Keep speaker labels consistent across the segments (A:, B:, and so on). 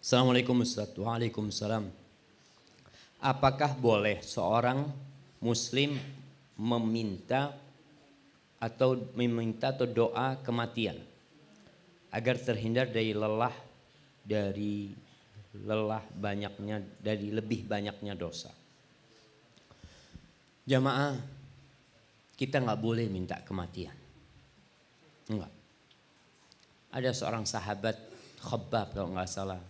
A: Assalamualaikum Ustaz. Waalaikumsalam. Apakah boleh seorang muslim meminta atau meminta atau doa kematian agar terhindar dari lelah dari lelah banyaknya dari lebih banyaknya dosa. Jamaah kita nggak boleh minta kematian. Enggak. Ada seorang sahabat khabab kalau nggak salah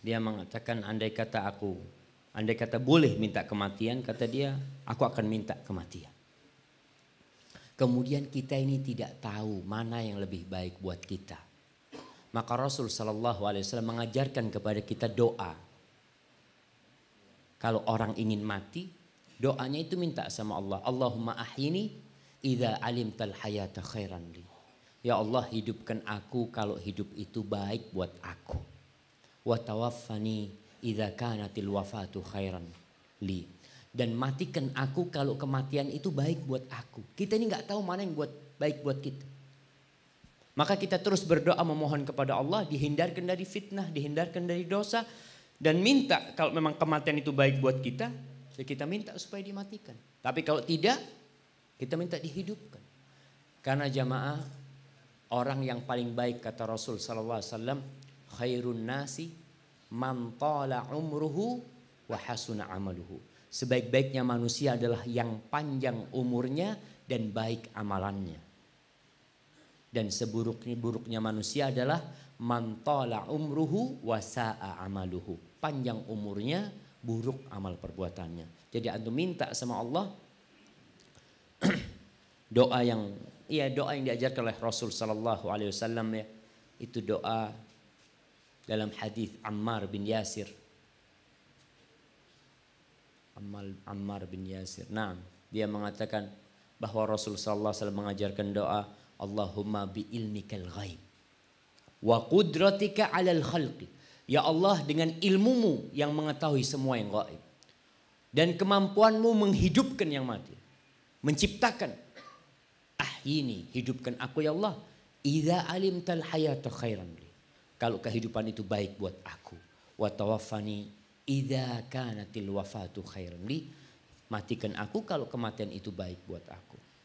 A: dia mengatakan andai kata aku, andai kata boleh minta kematian, kata dia, aku akan minta kematian. Kemudian kita ini tidak tahu mana yang lebih baik buat kita. Maka Rasul Shallallahu Alaihi Wasallam mengajarkan kepada kita doa. Kalau orang ingin mati, doanya itu minta sama Allah. Allahumma ahini idza alim tal hayata khairan li. Ya Allah hidupkan aku kalau hidup itu baik buat aku. Watawafani idza kanatil khairan li. Dan matikan aku kalau kematian itu baik buat aku. Kita ini nggak tahu mana yang buat baik buat kita. Maka kita terus berdoa memohon kepada Allah dihindarkan dari fitnah, dihindarkan dari dosa dan minta kalau memang kematian itu baik buat kita, ya kita minta supaya dimatikan. Tapi kalau tidak, kita minta dihidupkan. Karena jamaah orang yang paling baik kata Rasul sallallahu alaihi wasallam khairun nasi man tala umruhu wa hasuna amaluhu. Sebaik-baiknya manusia adalah yang panjang umurnya dan baik amalannya. Dan seburuk-buruknya manusia adalah man tala umruhu wa sa'a amaluhu. Panjang umurnya, buruk amal perbuatannya. Jadi antum minta sama Allah doa yang ya doa yang diajarkan oleh Rasul sallallahu alaihi wasallam ya. Itu doa dalam hadis Ammar bin Yasir. Ammar Ammar bin Yasir. Nah, dia mengatakan bahwa Rasul sallallahu alaihi mengajarkan doa Allahumma bi ilmikal ghaib wa qudratika 'alal khalqi. Ya Allah dengan ilmumu yang mengetahui semua yang gaib dan kemampuanmu menghidupkan yang mati, menciptakan. Ahyini, hidupkan aku ya Allah. Idza alimtal hayata khairan li kalau kehidupan itu baik buat aku. Wa tawaffani idza kanatil wafatu khairan li. Matikan aku kalau kematian itu baik buat aku.